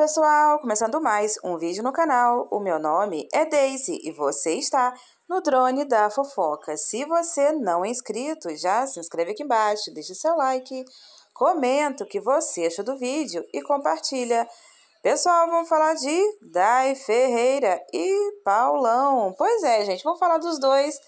pessoal, começando mais um vídeo no canal. O meu nome é Daisy e você está no Drone da Fofoca. Se você não é inscrito, já se inscreve aqui embaixo, deixa seu like, comenta o que você achou do vídeo e compartilha. Pessoal, vamos falar de Dai Ferreira e Paulão. Pois é, gente, vamos falar dos dois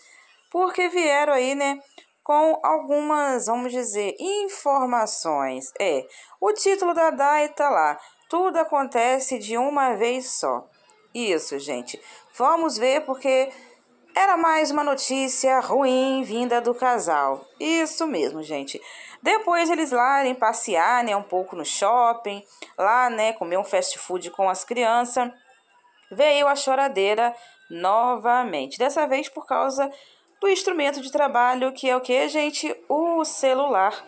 porque vieram aí, né? com algumas, vamos dizer, informações. É, o título da DAI tá lá. Tudo acontece de uma vez só. Isso, gente. Vamos ver porque era mais uma notícia ruim vinda do casal. Isso mesmo, gente. Depois eles lá irem passear, né, um pouco no shopping, lá, né, comer um fast food com as crianças. Veio a choradeira novamente. Dessa vez por causa do instrumento de trabalho que é o que, gente? O celular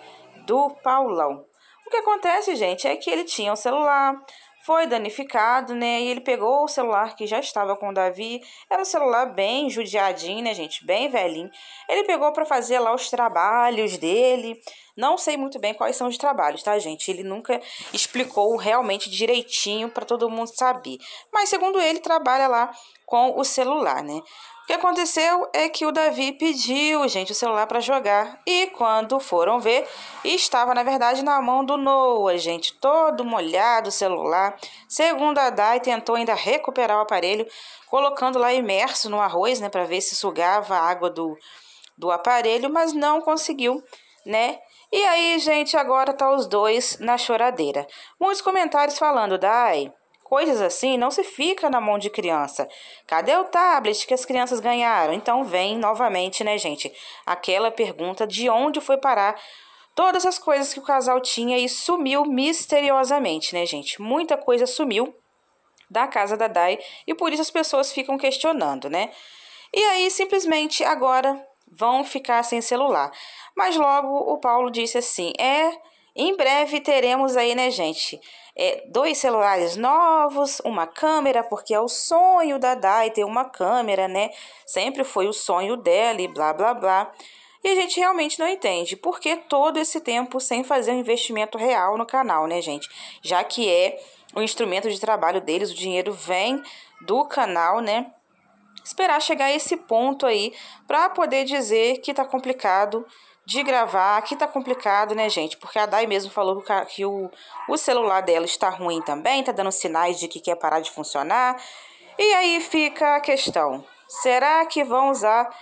do Paulão. O que acontece, gente, é que ele tinha um celular, foi danificado, né? E ele pegou o celular que já estava com o Davi. Era um celular bem judiadinho, né, gente? Bem velhinho. Ele pegou para fazer lá os trabalhos dele. Não sei muito bem quais são os trabalhos, tá, gente? Ele nunca explicou realmente direitinho para todo mundo saber. Mas segundo ele, trabalha lá com o celular, né? O que aconteceu é que o Davi pediu, gente, o celular para jogar. E quando foram ver, estava, na verdade, na mão do Noah, gente, todo molhado o celular. Segundo a Dai, tentou ainda recuperar o aparelho, colocando lá imerso no arroz, né, para ver se sugava a água do, do aparelho, mas não conseguiu, né? E aí, gente, agora tá os dois na choradeira. Muitos comentários falando, Dai coisas assim não se fica na mão de criança. Cadê o tablet que as crianças ganharam? Então vem novamente, né, gente? Aquela pergunta de onde foi parar todas as coisas que o casal tinha e sumiu misteriosamente, né, gente? Muita coisa sumiu da casa da Dai e por isso as pessoas ficam questionando, né? E aí simplesmente agora vão ficar sem celular. Mas logo o Paulo disse assim: "É, em breve teremos aí, né, gente?" é, dois celulares novos, uma câmera, porque é o sonho da Dai ter uma câmera, né? Sempre foi o sonho dela e blá blá blá. E a gente realmente não entende por que todo esse tempo sem fazer um investimento real no canal, né, gente? Já que é o instrumento de trabalho deles, o dinheiro vem do canal, né? esperar chegar a esse ponto aí para poder dizer que tá complicado de gravar, que tá complicado, né, gente? Porque a Dai mesmo falou que o, o celular dela está ruim também, tá dando sinais de que quer parar de funcionar. E aí fica a questão: será que vão usar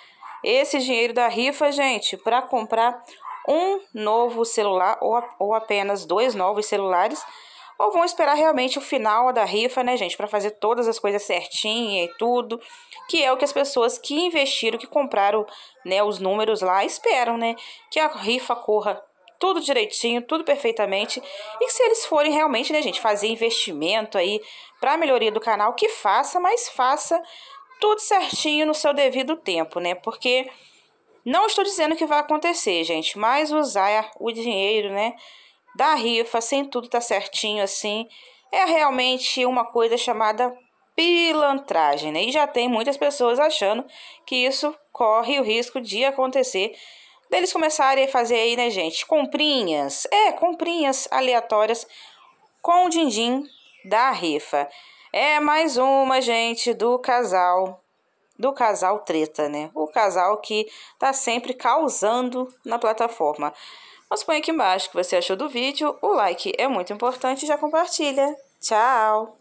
esse dinheiro da rifa, gente, para comprar um novo celular ou, ou apenas dois novos celulares? ou vão esperar realmente o final da rifa, né, gente, para fazer todas as coisas certinha e tudo, que é o que as pessoas que investiram, que compraram, né, os números lá esperam, né, que a rifa corra tudo direitinho, tudo perfeitamente. E se eles forem realmente, né, gente, fazer investimento aí para melhoria do canal, que faça, mas faça tudo certinho no seu devido tempo, né? Porque não estou dizendo que vai acontecer, gente, mas usar o dinheiro, né? da rifa, sem tudo tá certinho assim, é realmente uma coisa chamada pilantragem, né? E já tem muitas pessoas achando que isso corre o risco de acontecer deles começarem a fazer aí, né, gente, comprinhas, é, comprinhas aleatórias com o din-din da rifa. É mais uma, gente, do casal do casal treta, né? O casal que tá sempre causando na plataforma. Mas põe aqui embaixo o que você achou do vídeo, o like é muito importante e já compartilha. Tchau!